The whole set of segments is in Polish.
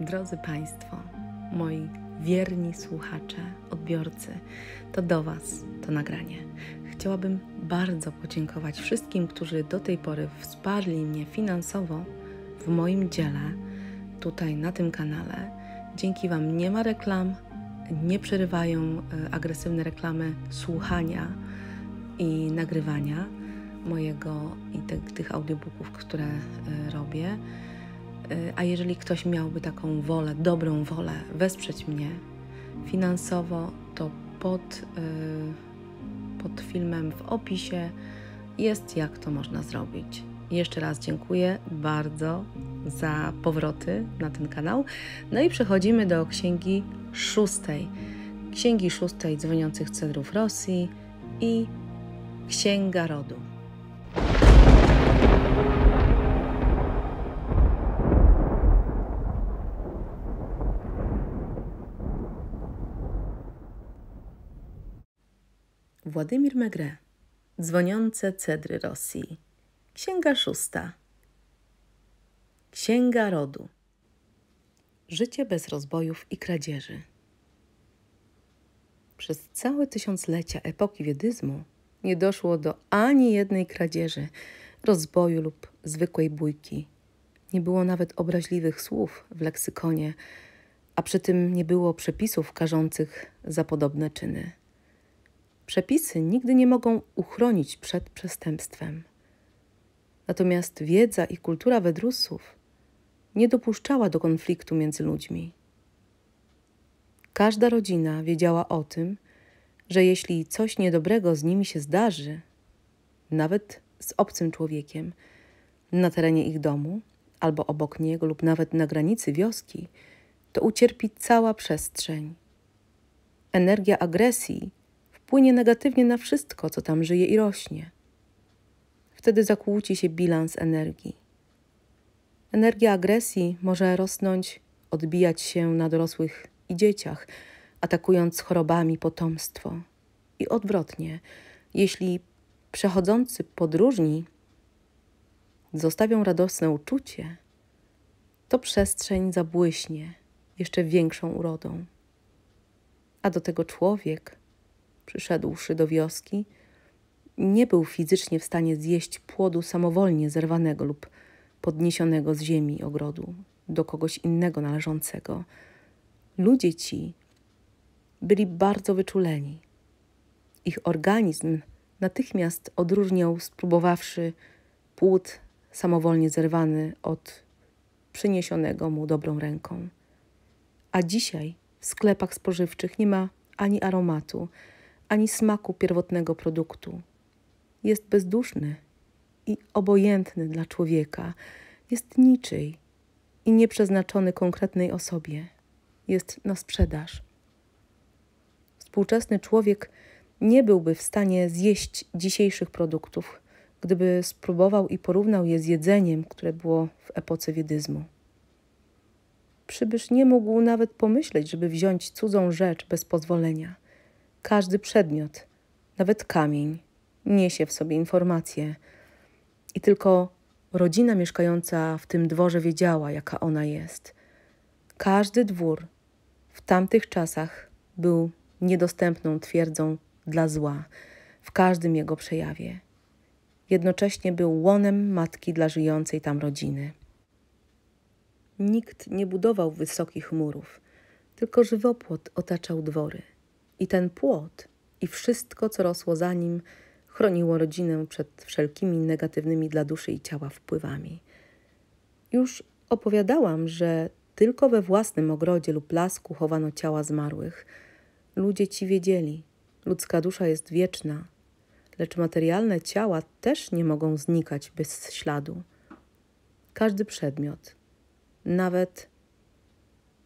Drodzy Państwo, moi wierni słuchacze, odbiorcy, to do Was to nagranie. Chciałabym bardzo podziękować wszystkim, którzy do tej pory wsparli mnie finansowo w moim dziele, tutaj na tym kanale. Dzięki Wam nie ma reklam, nie przerywają e, agresywne reklamy słuchania i nagrywania mojego i tych, tych audiobooków, które e, robię. Y, a jeżeli ktoś miałby taką wolę, dobrą wolę wesprzeć mnie finansowo, to pod, y, pod filmem w opisie jest, jak to można zrobić. Jeszcze raz dziękuję bardzo za powroty na ten kanał. No i przechodzimy do księgi szóstej. Księgi szóstej dzwoniących cedrów Rosji i Księga Rodu. Władimir Megre. Dzwoniące cedry Rosji. Księga szósta. Księga rodu. Życie bez rozbojów i kradzieży. Przez całe tysiąclecia epoki wiedyzmu nie doszło do ani jednej kradzieży, rozboju lub zwykłej bójki. Nie było nawet obraźliwych słów w leksykonie, a przy tym nie było przepisów karzących za podobne czyny. Przepisy nigdy nie mogą uchronić przed przestępstwem. Natomiast wiedza i kultura Wedrusów nie dopuszczała do konfliktu między ludźmi. Każda rodzina wiedziała o tym, że jeśli coś niedobrego z nimi się zdarzy, nawet z obcym człowiekiem, na terenie ich domu, albo obok niego, lub nawet na granicy wioski, to ucierpi cała przestrzeń. Energia agresji wpłynie negatywnie na wszystko, co tam żyje i rośnie. Wtedy zakłóci się bilans energii. Energia agresji może rosnąć, odbijać się na dorosłych i dzieciach, atakując chorobami potomstwo. I odwrotnie, jeśli przechodzący podróżni zostawią radosne uczucie, to przestrzeń zabłyśnie jeszcze większą urodą. A do tego człowiek, przyszedłszy do wioski, nie był fizycznie w stanie zjeść płodu samowolnie zerwanego lub podniesionego z ziemi ogrodu do kogoś innego należącego. Ludzie ci byli bardzo wyczuleni. Ich organizm natychmiast odróżniał, spróbowawszy płód samowolnie zerwany od przyniesionego mu dobrą ręką. A dzisiaj w sklepach spożywczych nie ma ani aromatu, ani smaku pierwotnego produktu. Jest bezduszny i obojętny dla człowieka, jest niczyj i nieprzeznaczony konkretnej osobie, jest na sprzedaż. Współczesny człowiek nie byłby w stanie zjeść dzisiejszych produktów, gdyby spróbował i porównał je z jedzeniem, które było w epoce wiedyzmu. Przybysz nie mógł nawet pomyśleć, żeby wziąć cudzą rzecz bez pozwolenia – każdy przedmiot, nawet kamień, niesie w sobie informacje. I tylko rodzina mieszkająca w tym dworze wiedziała, jaka ona jest. Każdy dwór w tamtych czasach był niedostępną twierdzą dla zła w każdym jego przejawie. Jednocześnie był łonem matki dla żyjącej tam rodziny. Nikt nie budował wysokich murów, tylko żywopłot otaczał dwory – i ten płot, i wszystko, co rosło za nim, chroniło rodzinę przed wszelkimi negatywnymi dla duszy i ciała wpływami. Już opowiadałam, że tylko we własnym ogrodzie lub lasku chowano ciała zmarłych. Ludzie ci wiedzieli, ludzka dusza jest wieczna, lecz materialne ciała też nie mogą znikać bez śladu. Każdy przedmiot, nawet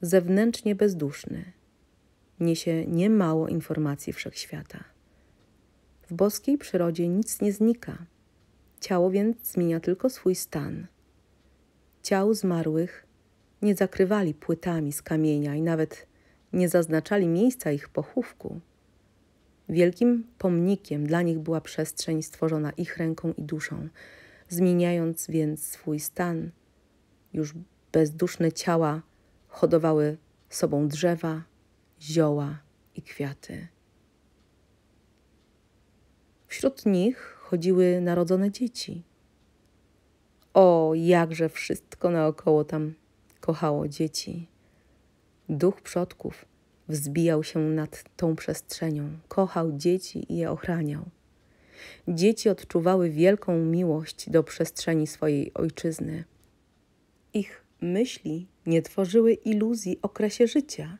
zewnętrznie bezduszny, niesie niemało informacji wszechświata. W boskiej przyrodzie nic nie znika. Ciało więc zmienia tylko swój stan. Ciał zmarłych nie zakrywali płytami z kamienia i nawet nie zaznaczali miejsca ich pochówku. Wielkim pomnikiem dla nich była przestrzeń stworzona ich ręką i duszą. Zmieniając więc swój stan, już bezduszne ciała hodowały sobą drzewa, zioła i kwiaty. Wśród nich chodziły narodzone dzieci. O, jakże wszystko naokoło tam kochało dzieci. Duch przodków wzbijał się nad tą przestrzenią, kochał dzieci i je ochraniał. Dzieci odczuwały wielką miłość do przestrzeni swojej ojczyzny. Ich myśli nie tworzyły iluzji o kresie życia,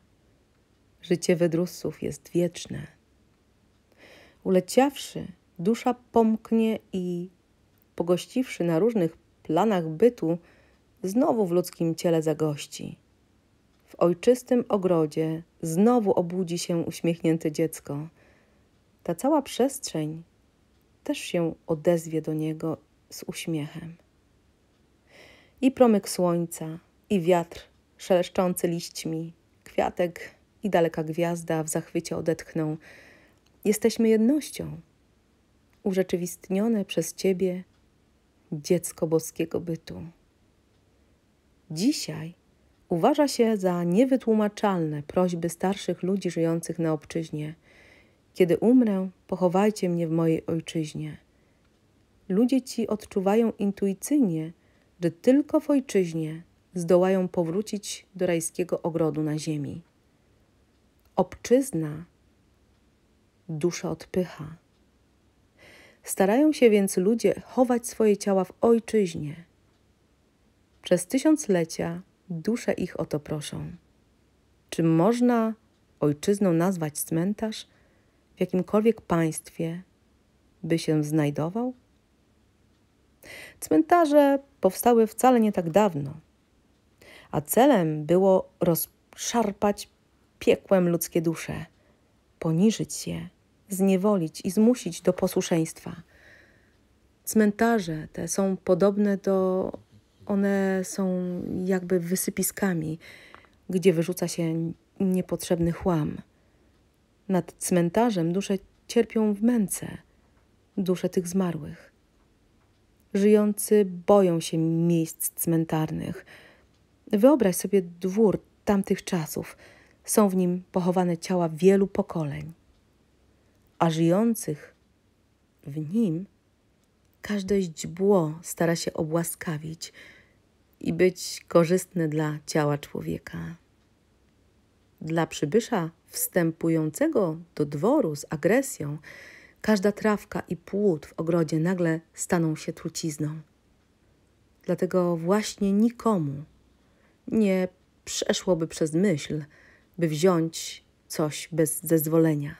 Życie wydrusów jest wieczne. Uleciawszy, dusza pomknie i pogościwszy na różnych planach bytu, znowu w ludzkim ciele zagości. W ojczystym ogrodzie znowu obudzi się uśmiechnięte dziecko. Ta cała przestrzeń też się odezwie do niego z uśmiechem. I promyk słońca, i wiatr szeleszczący liśćmi, kwiatek i daleka gwiazda w zachwycie odetchną. Jesteśmy jednością, urzeczywistnione przez Ciebie dziecko boskiego bytu. Dzisiaj uważa się za niewytłumaczalne prośby starszych ludzi żyjących na obczyźnie. Kiedy umrę, pochowajcie mnie w mojej ojczyźnie. Ludzie ci odczuwają intuicyjnie, że tylko w ojczyźnie zdołają powrócić do rajskiego ogrodu na ziemi. Obczyzna duszę odpycha. Starają się więc ludzie chować swoje ciała w ojczyźnie. Przez tysiąclecia dusze ich o to proszą. Czy można ojczyzną nazwać cmentarz w jakimkolwiek państwie, by się znajdował? Cmentarze powstały wcale nie tak dawno, a celem było rozszarpać piekłem ludzkie dusze, poniżyć je, zniewolić i zmusić do posłuszeństwa. Cmentarze te są podobne do. One są jakby wysypiskami, gdzie wyrzuca się niepotrzebny chłam. Nad cmentarzem dusze cierpią w męce, dusze tych zmarłych. Żyjący boją się miejsc cmentarnych. Wyobraź sobie dwór tamtych czasów są w nim pochowane ciała wielu pokoleń, a żyjących w nim każde źdźbło stara się obłaskawić i być korzystne dla ciała człowieka. Dla przybysza wstępującego do dworu z agresją, każda trawka i płód w ogrodzie nagle staną się trucizną. Dlatego właśnie nikomu nie przeszłoby przez myśl, by wziąć coś bez zezwolenia.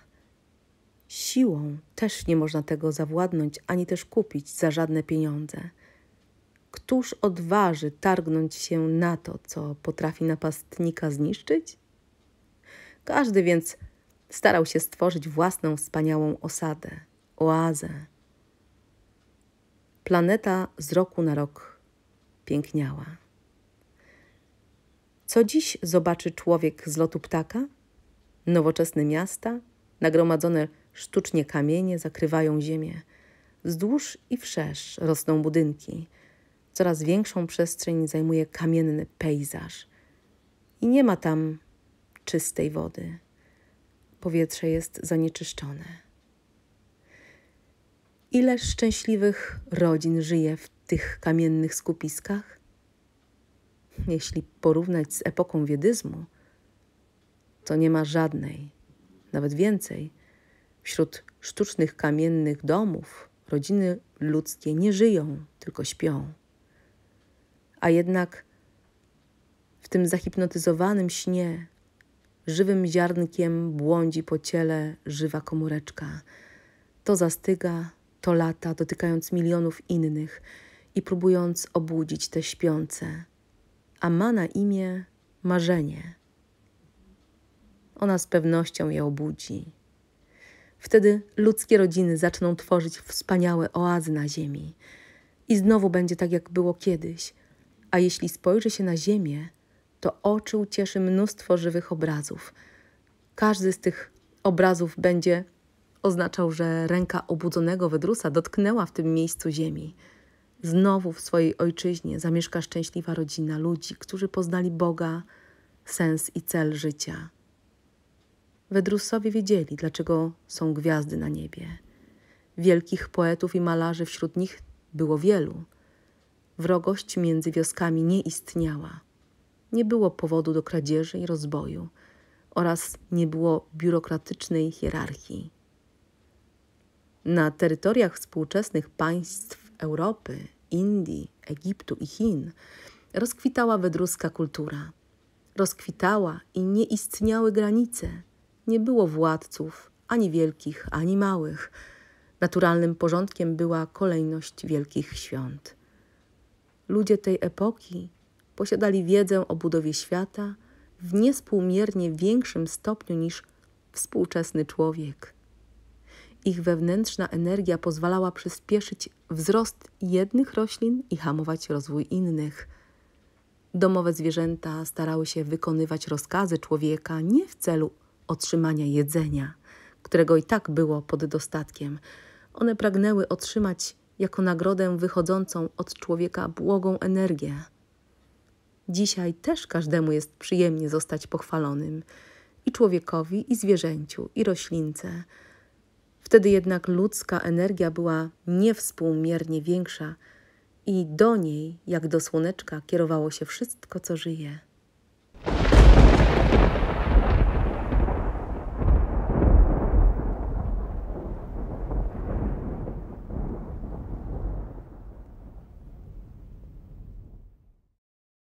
Siłą też nie można tego zawładnąć ani też kupić za żadne pieniądze. Któż odważy targnąć się na to, co potrafi napastnika zniszczyć? Każdy więc starał się stworzyć własną wspaniałą osadę, oazę. Planeta z roku na rok piękniała. Co dziś zobaczy człowiek z lotu ptaka? Nowoczesne miasta, nagromadzone sztucznie kamienie zakrywają ziemię. Wzdłuż i wszerz rosną budynki. Coraz większą przestrzeń zajmuje kamienny pejzaż. I nie ma tam czystej wody. Powietrze jest zanieczyszczone. Ile szczęśliwych rodzin żyje w tych kamiennych skupiskach? jeśli porównać z epoką wiedyzmu, to nie ma żadnej, nawet więcej, wśród sztucznych kamiennych domów rodziny ludzkie nie żyją, tylko śpią. A jednak w tym zahipnotyzowanym śnie żywym ziarnkiem błądzi po ciele żywa komóreczka. To zastyga, to lata, dotykając milionów innych i próbując obudzić te śpiące a ma na imię marzenie. Ona z pewnością je obudzi. Wtedy ludzkie rodziny zaczną tworzyć wspaniałe oazy na ziemi. I znowu będzie tak, jak było kiedyś. A jeśli spojrzy się na ziemię, to oczy ucieszy mnóstwo żywych obrazów. Każdy z tych obrazów będzie oznaczał, że ręka obudzonego wydrusa dotknęła w tym miejscu ziemi. Znowu w swojej ojczyźnie zamieszka szczęśliwa rodzina ludzi, którzy poznali Boga, sens i cel życia. Wedrusowie wiedzieli, dlaczego są gwiazdy na niebie. Wielkich poetów i malarzy wśród nich było wielu. Wrogość między wioskami nie istniała. Nie było powodu do kradzieży i rozboju oraz nie było biurokratycznej hierarchii. Na terytoriach współczesnych państw Europy, Indii, Egiptu i Chin rozkwitała wydruska kultura. Rozkwitała i nie istniały granice. Nie było władców, ani wielkich, ani małych. Naturalnym porządkiem była kolejność wielkich świąt. Ludzie tej epoki posiadali wiedzę o budowie świata w niespółmiernie większym stopniu niż współczesny człowiek. Ich wewnętrzna energia pozwalała przyspieszyć wzrost jednych roślin i hamować rozwój innych. Domowe zwierzęta starały się wykonywać rozkazy człowieka nie w celu otrzymania jedzenia, którego i tak było pod dostatkiem. One pragnęły otrzymać jako nagrodę wychodzącą od człowieka błogą energię. Dzisiaj też każdemu jest przyjemnie zostać pochwalonym i człowiekowi, i zwierzęciu, i roślince. Wtedy jednak ludzka energia była niewspółmiernie większa i do niej, jak do słoneczka, kierowało się wszystko, co żyje.